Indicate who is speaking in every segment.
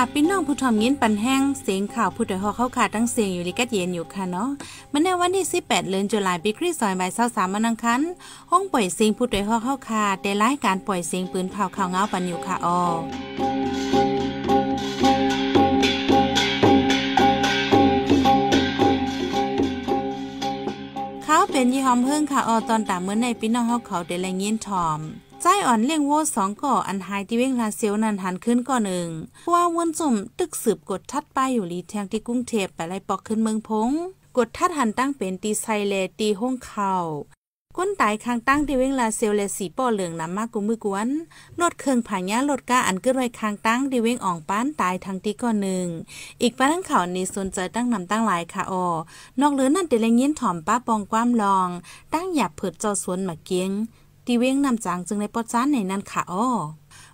Speaker 1: ค่ะพี่น้องผู้ทอมยิน ปันแห้งเสียงข่าวผู้ถอยหอเข้าขาดทั้งเสียงอยู่ลิกัดเย็นอยู่ค่ะเนาะมันในวันที่ 18เดือนจุลาปีคริสต์ศักราช23มันังคันห้องปล่อยเสียงผู้ถอยหอเข้าขาดได้รายการปล่อยเสียงปืนเผาข่าวเงาปันอยู่ ค่ะอเขาเป็นยี่หอมเพิ่ง ค่ะออตอนตามเมื่อในพี่น้องเขาเขาได้แรงยนทอมซ้ายอ่อนเลี้ยงโวสองก่ออันหายที่เว้งลาเซียวนันหันขึ้นก่อหนึ่งว่าวนจุ่มตึกสืบกดทัดป้ายอยู่ลีแทงที่กุ้งเทพไปไล่ปอกขึ้นเมืองพง กดทัดหันตั้งเป็นตีไซเลตีห้องเข่าก้นตายคางตั้งที่เว้งลาเซลและ สีป้อเหลืองนำมากกูมือกวนวดเครื่องผ่านยาลดก้าอันเึ้นไว้คางตั้งที่เว้งอ่องป้านตายทางที่ก่อนหนึ่งอีกป้าทั้งเขานี่สนใจตั้งนำตั้งหลายค่ะออนอกเหลือนั่นเดลเงี้ยนถอมป้าปองความลอง ตั้งหยับเผิดจอสวนมาเกี้ยงตีเวงนำจางจึงในปอจานในนั้นค่ะอ้อ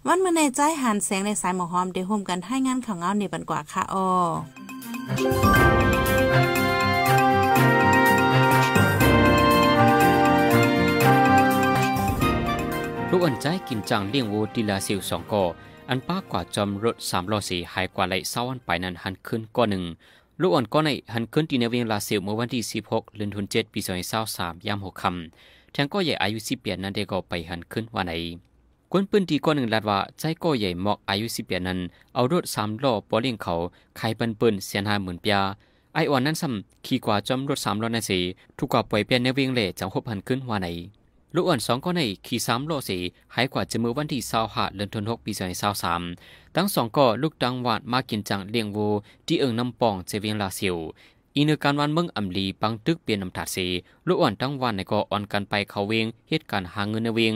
Speaker 1: วันเมื่อในใจหันแสงในสายหมอหอมได้ห่มกันให้งานข่าวเงาในบันกว่าค่ะอ้อ
Speaker 2: ลูกอ่อนใจกินจังเลี้ยงวูดีลาซิลสองก่ออันป้ากว่าจอมรถสามล้อสีหายกว่าไหลเศร้าอันไปนั้นหันขึ้นก้อนหนึ่งลูกอ่อนก้อนไหนหันขึ้นที่ในเวียงลาซิลเมื่อวันที่ 16เดือนธันวาคมปี2023ยามหกคำแทงก็ใหญ่อายุสิบเปียนั้นได้ก็ไปหันขึ้นว่าไหนคนปืนที่ก้อนหนึ่งลาดว่าใจก็ใหญ่หมอกอายุสิบเปียนั้นเอารถสามล้อปอเลี้ยงเขาไข่ปืนปืนเสียนห้าหมื่นปียไออ่อนนั้นซ้ำขี่กว่าจอมรถสามล้อนั่นสิถูกกว่าปล่อยเปลี่ยนในเวียงเล่จังหบหันขึ้นว่าไหน ลูกอ่อนสองก็ในขี่สามล้อสีหายกว่าจะมือวันที่สาวหาเดือนธันวาคมปีสองพันสาวสามทั้งสองก็ลูกดังหวานมากินจังเลี้ยงวูที่เอิงน้ำปองเจเวียงลาเซียวอีนึการวันเมืองอำลีปังตึกเปลี่ยนนำถาเสลูกอ่อนทั้งวันในก็อ่อนกันไปเขาเวงเหตุการหาเงินในเวง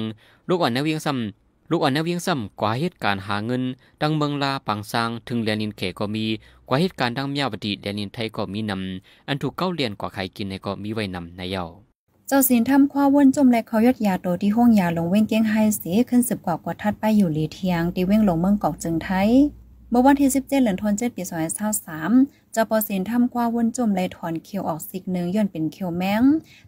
Speaker 2: ลูกอ่อนในเวงซ้ำลูกอ่อนในเวียงซ้ำกว่าเหตุการหาเงิน ดังเมืองลาปังซาง ถึงเลนินเขก็มีกว่าเหตุการดังเมียวดีเลนินไทยก็มีนำอันถูกเก้าเรียนกว่าใครกินในก็มีไว้นำในเยาเจ้า
Speaker 3: สีนทำค้าว่นจมและเขายอดยาโตที่ห้องยาลงเว้งเกี้ยงไฮสีขึ้นสืบกว่ากว่าทัดไปอยู่หลีเทียงตีเว้งลงเมืองเกาะจึงไทยเมื่อวันที่ 17เดือนธันวาคมปี2023จ้าปอเซนทำกว่าวนจมไหลถอนเขียวออกสิกหนึ่งย่อนเป็นเขียวแมง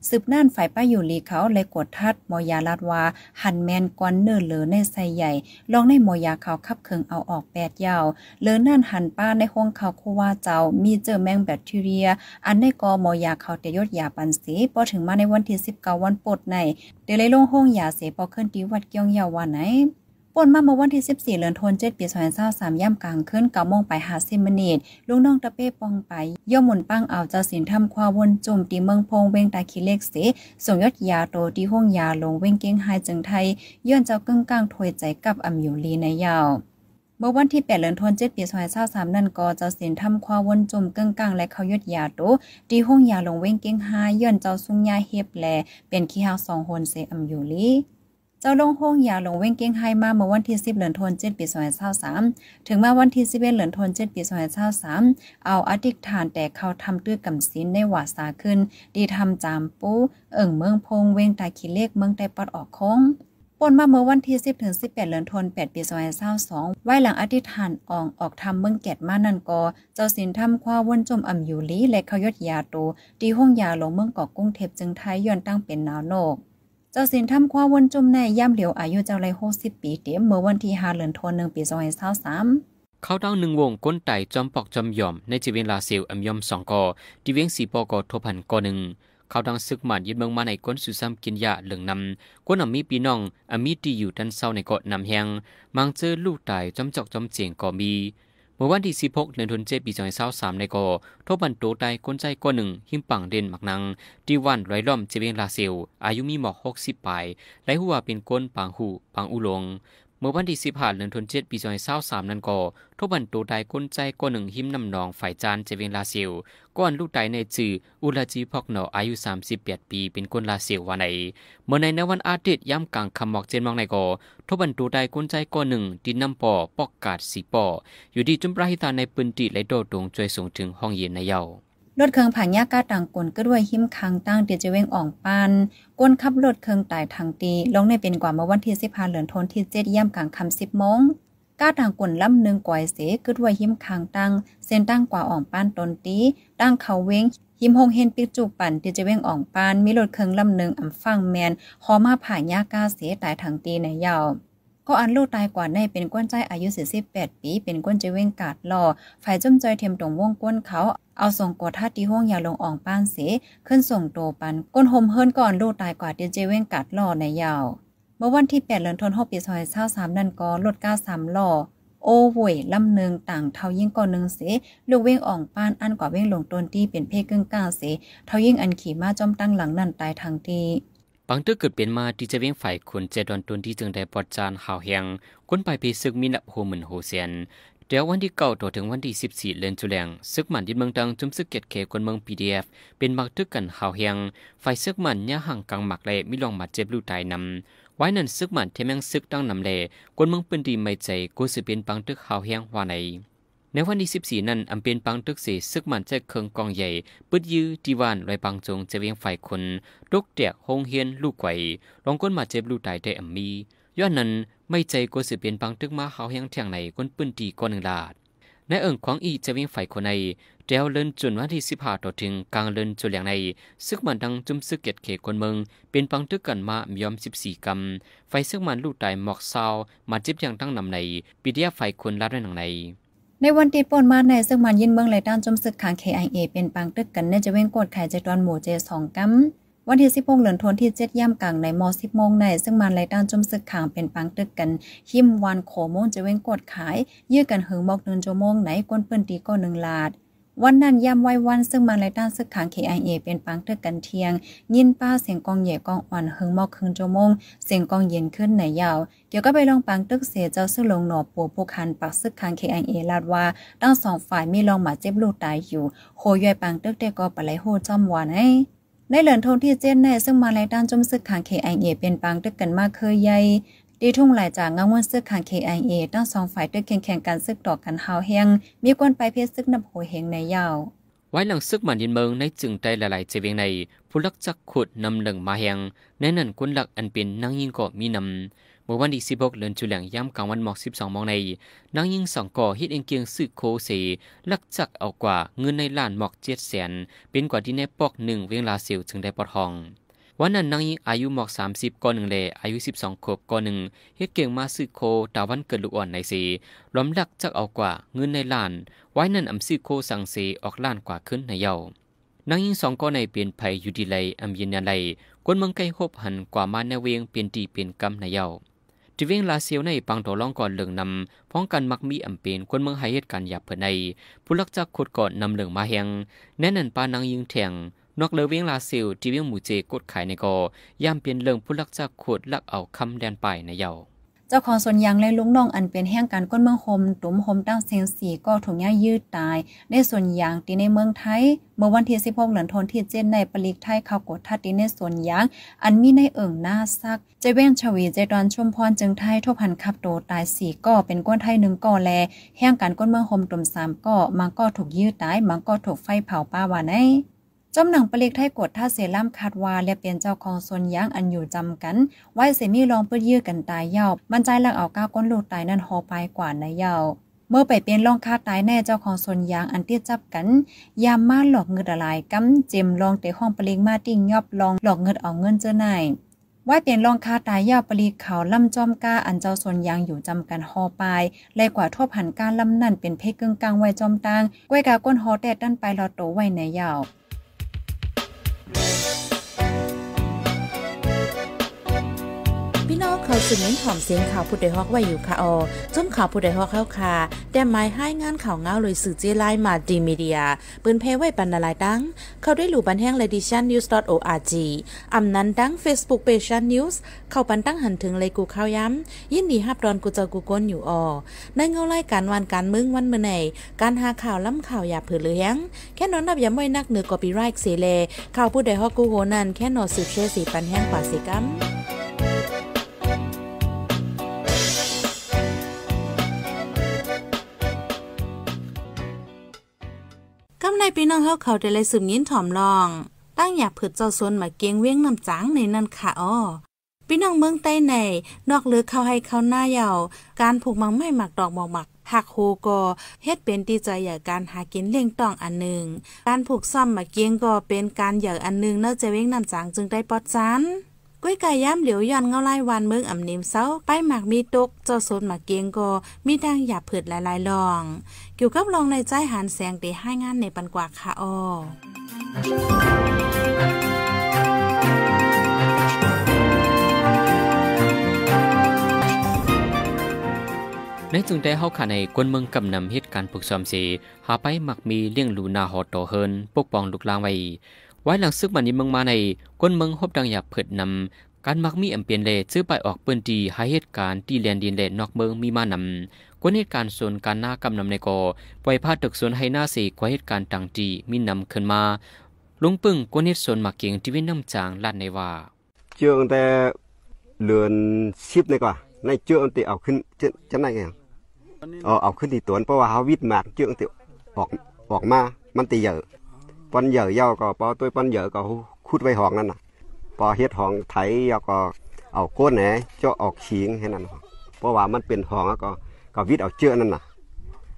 Speaker 3: สืบน่านฝ่ายป้าอยู่ลีเขาเลยกดทัดมอยาลาดวาหันแมนก้อนเนื้อเหลือในไซใหญ่ ลองในมอยาเขาขับเคืองเอาออกแปดยาวเลือน่านหันป้าในห้องเขาู่ว่าเจ้ามีเจอแมงแบคทีเรีย อันในกอมอยาเขาเตยยดยาปันสีพอถึงมาในวันที่สิบเก้าวันปดในเดลยลงห้องยาเสพอเคลื่อนตีวัดเกียงยาววันไหนป่นมาเมื่อวันที่ 14เดือนธันวาคมปี2023ย่ำกลางคืนกาโมงไป5ิมินตทลุงน้องตะเป้ปองไป ย่อมหมุนปั้งเอา เจ้าสินทำความวนจุ่มตีเมืองพงเวงตาขีเล็กสิส่งยอดยาโตที่ห้องยาลงเวงเก้งไฮจึงไทยย้อนเจ้ากึ่งกลางถอยใจกับอัมยูลีในยาวเมื่อวันที่ 8เดือนธันวาคมปี 2023นั่นก็เจ้าสินทำความวนจุ่มกึ่งกลางและเขายอดยาโตตีห้องยาลงเวงเก้งไฮย้อนเจ้าซุงยาเฮ็บแลเป็นขี้หางหนเสอำยูลีเจ้าลงห้องยาลงเว้งเก้งไฮมาเมื่อวันที่ 10 เหลือนทนเจ็ดปีสอยเศร้าสามถึงมาวันที่ 11 เหลือนทนเจ็ดปีสอยเศร้าสามเอาอธิกฐานแต่เขาทำตื้อกำศีลในหวาสาขึ้น ดีทำจามปูเอิ่งเมืองพงเว้งตาขีเลขเมืองไตปัดออกคงปนมาเมื่อวันที่ 10ถึง18เลือนธันวาคม8ปีาสองไว้หลังอธิษฐานอ่องออกทำเมืองแกดมานันกอเจ้าสินทำคว้าว่นจมอ่ำอยู่ลีและเขายดยาตูดีห้องยาลงเมืองเกาะกุ้งเทพจึงไทยย้อนตั้งเป็นนาวโนกเจ้าสินทำความวนจมในย่ำเหลียวอายุเจ้าไรหกสิบปีเตยมเมื่อวันที่หาเดือนธันวาคมปีสองพันสาบสาม
Speaker 2: เขาดาวหนึ่งวงก้นไต่จอมปอกจอมยอม ในจีเวียนลาเซลอัมยอมสองกอที่เวียงสีปอกอทพันกอหนึ่งเขาดังซึกหมันยึดเมืองมาในก้นสุซ้ำกินยาเหลืองนำก้นอมีปีน้อง อมีดีอยู่ดันเศร้าในเกาะนำแหงมังเจอลูกไตาจอมจอกจอมเจียงกอมีมื่อวันที่ 16 เดือนธันวาคมปี2023ในก่อทบันโตไตก้นใจก้นหนึ่ง หิมปัง เด่นหมักนัง ที่วันไรล่อมเจเบงลาเซล อายุมีหมอก60ปลายไลหัวเป็นก้นปางหูปางอุลงเมื่อวันที่สิบหาเดือนธันวาคมปีสองพัน้ิสามนั้นก่อทบันตัวายก้นใจก้นหนึ่งหิมนำนองฝ่ายจานเจวิงลาเซียว ก้อนลูกไตในจืออุลจีพอกหนออายุสามสิบแปดปี เป็นก้นลาเซียววันไหน เมื่อในนวันอาทิตย์ย่ำกลางคำหมอกเจนมองในก่อทบันตัวายก้นใจก้นหนึ่งดินน้ำปอปอกกาดสีปออยู่ดีจุมประหิตาในปืนตีไหลโดดดวงจวยสูงถึงห้องเย็นในเยา้า
Speaker 3: รถเครื่องผ่านยากาต่างกลก็ด้วยหิมคังตั้งเตียจะเว้งอ่องปันก้นขับรถเครื่องตายทางตี ลงในเป็นกว่าเมื่อวันที่สิบห้าเหลือนทนที่เจ็ดย่ำกลางคำสิบโมงก้าต่างกลล่ำหนึ่งก่อยเสก็ด้วยหิมคังตั้ง เส้นตั้งกว่าอ่องปันตนตี ตั้งเขาเว้งหิมหงเฮนปิจูปันนีิจะเว้งอ่องปานมีรถเครื่องลำหนึ่งอำฟังแมนหอมาผ่านยากาเสตายทางตีในยาวก็อันลูกตายกว่าในเป็นก้นใจอายุ48ปี เป็นก้นจะเว้งกาดหล่อฝ่ายจุ่มจอยเทียมตรงวงก้นเขาเอาส่งกดท่าตีห้องอย่าลงอ่องป้านเส ขึ้นส่งโตปัน ก้นหมเฮิรนก่อนลูกตายกว่าเดียนเจเว้งกัดล่อในยาว เมื่อวันที่8เดือนธันวาคมปีซอยเาสามนั่นก็ลดก้าสามล่อ โอ้หวยลำหนึ่งต่างเทายิ่งก่อนหนึ่งเส ลูกเว้งอ่องป้านอันกว่าเว้งหลงตนที่เป็นเพศกึ่งก้าเส เทายิ่งอันขี่มาจอมตั้งหลังนั่นตายทางที
Speaker 2: บางเตอเกิดเปลี่ยนมาที่จะเว้งฝ่ายคนเจดอนตนที่จึงได้ปอดจานข่าวแหงคนไปพีซึกมีนับโเหมื่นโฮเซียนเดี๋ยววันที่เก้าต่อถึงวันที่สิบสี่เลนจุแลงซึกมันยินเมืองตังจุมซึกเกตเคคนเมืองพีดีเอฟเป็นบักทึกกันข่าวเฮียงไฟซึกมันย่าห่างกลางหมักเละมิลองมาเจ็บลูกตายนำไว้นั่นซึกมันเทมังซึกตั้งนำเละคนเมืองเป็นดีไม่ใจกูสืบเป็นปังทึกข่าวเฮียงว่าไหน ในวันที่สสิบี่นั้นอำเป็นปังทึกี่ซึกมันจะเคืองกองใหญ่ปืดยื้อที่วานลอยปังจงจะเวียงไฟคนตกเตกหงเฮียนลูกไกวลองก้นมาเจ็บลูกตายได้อัมมีย้อนนั้นไม่ใจกวสืบเป็นบางตึกมาเขาแห่งแท่ยงในก้นปืนตีก้อนหนึ่งลาด ในเอิงของอีจะวิ่งไฟคนในเดวเลินจุนวันที่สิบห้าต่อถึงกลางเลินจุแหล่งในซึกมันดังจุ่มซึกเกตเขคนเมืองเป็นปังตึกกันมามียอมสิบสี่กำไฟซึกมันลูกตายหมอกเศร้ามาจิบยางตั้งนำในปีเดียไฟคนรัดไว้หนังใน
Speaker 3: ในวันที่ปนมาในซึ่งมันยินเมืองไรลด้านจมซึกขางเคไอเอเป็นปังตึกกันเนี่ยจะเว้งกดไข่เจตอนหมู่เจสองกัมวันที่สิบโมงเหลือนทนที่เจ็ดย่ำกลางในมอสิบโมงในซึ่งมันไหลด้านจมซึกขางเป็นปังตึกกันหิมวันโขโมงจะเว้งกดขาย ยื้อกันหึงบอกเดินโจโมงไหนก้นเปื้นตีก็หนึ่งลาดวันนั้นย่ำไว้วันซึ่งมันไรด้านซึกขาง KIA เป็นปังตึกกันเทียง ยินป้าเสียงกองเหย่กองอ่อนหึงมอกหึงโจมง เสียงกองเย็นขึ้นไหนยาวเกี่ยวก็ไปลองปังตึกเสียเจ้าซึ่งลงหนอปัวผู้คันปักซึกขาง KIA ลาดว่าตั้งสองฝ่ายมีลองหมาเจ็บลูกตายอยู่โคย่อยปังตึกแต่ก็ปะไลโหจ้อมวานให้ในเหลือนทงที่เจนแน่ซึ่งมาหลด้านจมซึกขาง KIA เป็นปังตึกกันมากเคยใหญ่ดีทุ่งหลายจากงางวนซึกขาง KIA ตั้งสองฝ่ายตึกแข่งแข่งกันซึกดอกกันหาแห้งมีกวนไปเพชรซึกนับโหเฮงในยาว
Speaker 2: ไว้หลังซึกมันยินเมืองในจึงใจหลายๆเจวิงในผู้ลักจักขุดนำหนึ่งมาแหงในนั้นคนหลักอันเป็นนางยิงก็มีนำมื่อวันที่16เลือนจุลงย้ำกลางวันหมอก12มองในนางยิงสองก่อฮิตเองเกียงซื้อโคเสลักจักเอากว่าเงินในล้านหมอกเจ็ดแสน เป็นกว่าที่ในปอกหนึ่งเวียงลาเซลวถึงได้ปอดห้อง วันนั้นนางยิงอายุหมอก 30ก่อนหนึ่งเลอายุ12ขวบก่อนหนึ่งเฮ็ดเก่งมาซื้อโคตาวันเกิดลูกอ่อนในสีล้อมลักจักเอากว่าเงินในล้าน ไว้นั่นอำซื้อโคสั่งเสออกล้านกว่าขึ้นในเยาว์นางยิงสองกอในเปลี่ยนภัยอยู่ดีไลอำยินอะไรคนเมืองไกลคบหันกว่ามาในเวียงเปลี่ยนตีเปลี่ยนกรรมในเยาว์จีเวงลาเซียวในปังตอล่องก่อนเหลืองนำพ้องกันมักมีอัมเปนคนเมืองไฮเหตุการณ์หยาบเพื่อในผู้ลักจักขุดก่อนนำเหลืองมาแหงแน่นันปานังยิงแทงนอกเลเวิ่งลาซิลจีเวงหมูเจกดขายในกอย่ามเปลี่ยนเลื่องผู้ลักจักขุดลักเอาคำแดนไปในเยา่า
Speaker 3: เจ้าของสวนยางและลุงน้องอันเป็นแห่งการก้นเมืองโฮมตุ่มโฮมตั้งเซงสีก็ถูกย่ายืดตายในสวนยางตีในเมืองไทย เมื่อวันที่16เหลือนทนที่เจ็ดในปลิกไทยเขากดทัดตีในสวนยางอันมีในเอิ่งหน้าซักเจเว้นชวีเจดอนชุมพรจึงไทยทุพันขับโตตายสี่ก็เป็นก้นไทยหนึ่งก่อแล แห่งการก้นเมืองโฮมตุ่มสามก็มันก็ถูกยืดตาย มันก็ถูกไฟเผาป้าวานไอจอมหนังปลเล็กไทยกดท่าเซล่มคาดวาและเปลี่ยนเจ้าของส่วนย่างอันอยู่จำกัน ไว้เสมีลองเพื่อยื้อกันตายเยาวมันใจหลังเอาก้าก้นลูกตายนั่นหอไปกว่าในเยาาเมื่อไปเปลี่ยนลองคาตายแน่เจ้าของส่วนยางอันเตี้ยจับกัน ยามมาหลอกเงินอะไรกำเจมลองเตะห้องปลเล็กมาติ่งยอบลองหลอกเงินเอาเงินเจ้านายว่าเปลี่ยนลองคาตายยาวปลีกเขาล่ำจอมก้าอันเจ้าส่วนยางอยู่จำกันหอปลายเลยกว่าทบหันก้าล่ำนั่นเป็นเพกเกึ่งกลางไว้จอมตังก้วยกาก้นหอแดดด้านไปลอโตไว้ในยาว
Speaker 1: นองเขาสืบเน้นหอมเสียงข่าวผู้ใดฮอกไว้อยู่ค่ะออจนมข่าวผู้ใดฮอกเข้าค่ะ แต่ไม้ให้งานข่าวเงาเลยสื่อเจไลมาดีมีเดียปืนเพไว้ปันนาลายดังเขาได้หลู่บันแห้งเลดิชันนิวส์ .org ออานั้นดังเฟซบุ๊กเพจชันนิวส์เข้าปันตั้งหันถึงเลยกูเข้าย้ำยินดีฮับรอนกูเจอกูก้นอยู่อ๋อในเงาไล่การวันการมึงวันเมื่อไห่การหาข่าวล้ำข่าวอย่าเผือเลี้ยงแค่นอนนับอย่าไม่นักเหนือกอบีไรค์เสเลข่าวผู้ใดฮอกกูโหนันแค่นอนสืบเชสีปันแห้งป่าสีกัมทำในปีน้องเขาเขาได้เลยสืบยินถ่อมลอง ตั้งอยากผืดเจ้าสวนมาเกียงเว้งน้จังในนั่นค่ะอ้อพี่น้องเมืองใต้ในนอกเลือเขาให้เขาหน้าเยาวการผูกมังไม่หมักดอกหมอกหมักหักโฮก็เฮ็ดเป็นตีใจอย่าการหากินเลี้ยงต้องอันหนึ่งการผูกซ่อมมาเกียงก็เป็นการอย่าอันหนึ่งเนื่องจากเว้งน้ำจางจึงได้ปอดจันก้ยไก่ย่ำเหลียวย้อนเงาไลยวันเมืองอ่ำนิมเซาไปหมากมีตกเจ้าสนหมากเกียงโกมีทางหยาบผืดหลายๆลอง เกี่ยวกับลองในใจหันแสงเตให้งานในปันกว่าค่ะอ
Speaker 2: ในจุงได้เฮาขาในกวนเมืองกำนำเหตุการณ์ปกซอมสีหาไปหมักมีเลี้ยงลูนาหอตอเฮิน ปกป้องลูกลางไว้ไว้หลังซึกมันนี้มึงมาในก้นมึงฮบดังอยากเผิดนำการมักมีอันเปลี่ยนเลซื้อไปออกเปื้นดีหาเหตุการณ์ที่แลนดินเลนอกเมืองมีมานำก้นเหตุการณ์ส่วนการหน้ากำนำในกอปล่อยผ้าตึกส่วนให้หน้าสีกว่าเหตุการณ์ต่างดีมีนำขึ้นมา ลุงปึ้งก้นเหตุส่วนมาเกียงทีว้นน้ำจางลั่นในว่า
Speaker 4: เจืองแต่เลือนชิบในกว่า ในเจืองติเอาขึ้นจะจะไหนไงเออเอาขึ้นตีตัวนเพราะว่าเขาวิดมากเจืองติออกออกมามันตีเยอะปันเหยื่อเย่าก็พอตัวปันเหยื่อก็คุดไว้หองนั่นน่ะพอเฮ็ดห้องไถเย่าก็เอาก้นแหนเจาะออกขิงให้นั่นเพราะว่ามันเป็นหองแ้วก็ก็วิดเอาเจือนั่นน่ะ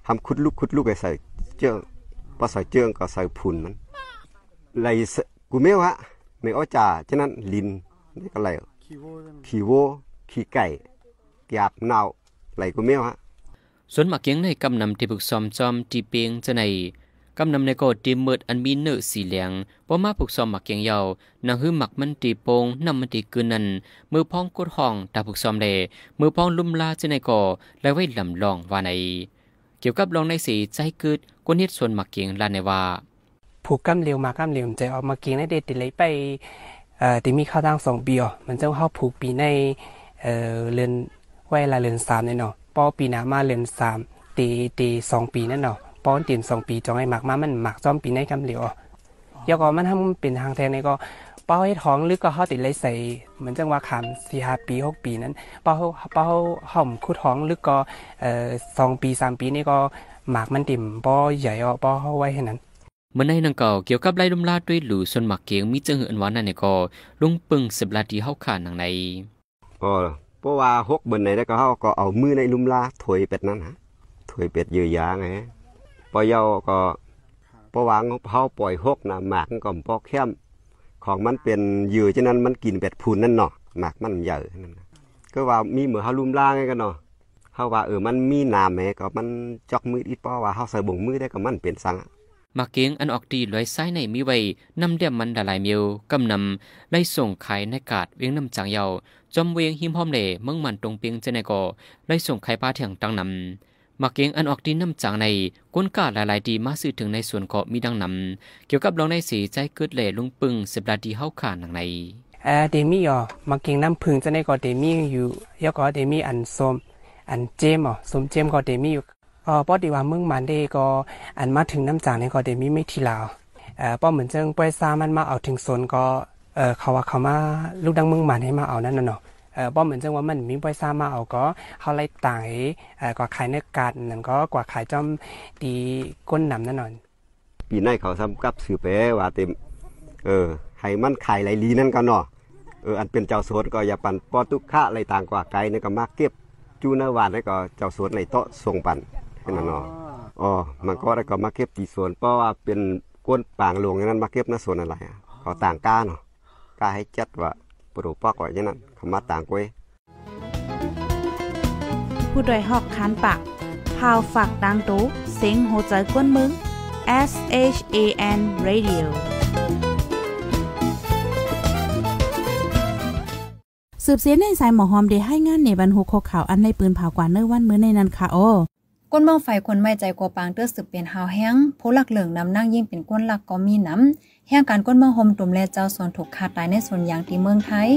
Speaker 4: ทำคุดลูกคุดลูกไปใส่เจือพอใส่เจือก็ใส่ผุนมันไหลกูเมียวฮะไม่อ้อจ่าฉะนั้นลินนี่ก็ไหลขี้โวขี้ไก่หยาบเน่าไหลกูเมียว
Speaker 2: ฮะส่วนหมากเกียงในกำนำที่บึกซ้อมจอมจีเปียงจะในกำนำในกอดตีมืดอันมีเนื้อสีเหลืองพอมาผูกซอมหมักเกียงยาวนางหื้อหมักมันตีโปงนำมันตีกืนนันมือพ้องกดห้องตาผูกซอมเลมือพ้องลุ่มลาเจในกอและไว้ลำลองว่าใน เกี่ยวกับลองในสีใจเกิดกนเฮ็ดส่วนหมักเกียงลาในว่า
Speaker 5: ผูกกำเหลียวมากำเหลียวใจออกมาเกียงในเดติเลยไปเอ่อติมีข้าวตั้งสองปีอ๋อมันจะเข้าผูกปีในเอ่อเรือนไว้ละเรือนสามเนี่ยเนาะปอปีหน้ามาเรือนสามตีตีสองปีนั่นเนาะป้อนตีนสองปีจองไอ้หมักมามันหมักจ้อมปีในกำเหลียวยก็มันทำาเป็นทางแทงในก็ป้าให้ท้องลึกก็เฮาติดเลยใส่เหมือนจังว่าขามสี่ห้าปีหกปีนั้นป้าเป้าห่อมคู่ท้องลึกก็เอ่อสองปีสามปีนี่ก็หมากมันติ่มป้อใหญ่ออป้อเาไว้แค่นั้น
Speaker 2: ม่อในนังเก่าเกี่ยวกับไล่ลุมลาด้วยหลูส่วนหมักเกียงมีเจังเหินวานนั่นเนก็ลุงปึงสิบลาดีเข้าขาหนังในก็
Speaker 4: เพราะว่าหกบนไหนได้ก็เขาก็เอามือในลุมลาถอยเป็ดนั้นฮะถอยเป็ดเยอะยางไงปอยาก็ปวางเผาปล่อยหกนะหมากก็ปอกเข้มของมันเป็นเยื่อฉะนั้นมันกินเป็ดพูนนั่นเนาะหมากมันใหญ่นั่นก็ว่ามีเหมือเฮาลุ่มล่างไงกันเนาะเขาว่าเออมันมีน้ำแมก็มันจอกมืออีป้อว่าเขาใส่บ่งมือได้ก็มันเป็นสัง
Speaker 2: มาเก้งอันออกดีลอยส้ายในมีไว้นำเดียมมันดาลายเมียวกำนำไล่ส่งขายในกาดเวียงน้ำจางเยาจอมเวียงหิมห้อมเหล่เมืองมันตรงเปียงเจเนกอไล่ส่งขายปลาเถียงตังนำมาเก่งอันออกดีน้ำจางในก้นกาหลายๆ ดีมาสื่อถึงในส่วนเกาะมีดังนำเกี่ยวกับลองในสีใจเกิดเหล่ลุงปึงสิบลาดีเฮาขาหนังใน
Speaker 5: เอดมี่อ๋อมาเก่งน้ำพึงจะในเกาะเดมี่อยู่ยกเกาะเดมี่อันสมอันเจมอ๋อสมเจมเกาะเดมี่อยู่อ๋อป้อดีว่ามึงมันได้ก็อันมาถึงน้ำจางในเกาะเดมี่ไม่ทีลาวเออป้อเหมือนเจิงปยซามันมาเอาถึงโซนก็เออเขาว่าเขามาลูกดังมึงมันให้มาเอานั่นน่ะเนาะเออบ่เหมือนจังว่ามันมีไ่ซามาเอาก็เฮาไล่ตายเออกว่าขายเนื้อกาดนั่นก็กว่าขายจอมดีก้นนำแน่นอน
Speaker 4: ปีในเขาซ้ำกับสือไปว่าเต็มเออให้มันขายไหลลีนั่นก็เนาะเอออันเป็นเจ้าสวนก็อย่าปั่นปอตุกขอะไรต่างกว่าไกลนี่ก็มาเก็บจูนวานนี่ก็เจ้าสวนในโต๊ะส่งปั่นให้นั่นเนาะอ๋อมันก็ได้ก็มาเก็บตีสวน เพราะว่าเป็นก้นปางหลวงนั้นมาเก็บนะสวนอะไรเขาต่างก้าเนาะก้าให้จัดว่าปรูปอกไว้ยันนั้นขมัดต่างกวย
Speaker 1: ผู้ดยหอกคานปากพาวฝากดังตู้เสียงโหใจกวนมึง S H A N Radio สืบเสียในสายหมอหอมได้ให้งานในบรรหุกข่าวอันในปืนเผากว่าเนื้อวันมื้อในนันค่โอก้นม้องไฟคนไม่ใจกว่าปางเตื้อสืบเป็นหาวแห้งผู้หลักเหลืองนำนั่งยิ่งเป็
Speaker 3: นก้นหลักก็มีน้ำแห้งการก้นม้องหมตุ่มแลเจ้าส่วนถูกขาดตายในส่วนยางที่เมืองไทย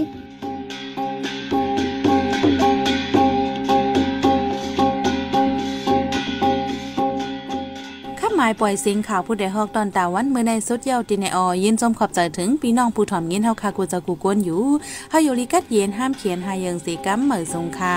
Speaker 1: หมายปล่อยสิงข่าวผู้ใดฮอกตอนตาวันเมื่อในสุดเย้าตินออยินจมขอบใจถึงพี่น้องผู้ถ่อมยินเฮาคากูจะกูกวนอยู่เฮาอยู่ลิกัดเย็นห้ามเขียนหายังสีกัมเหมือสงค่ะ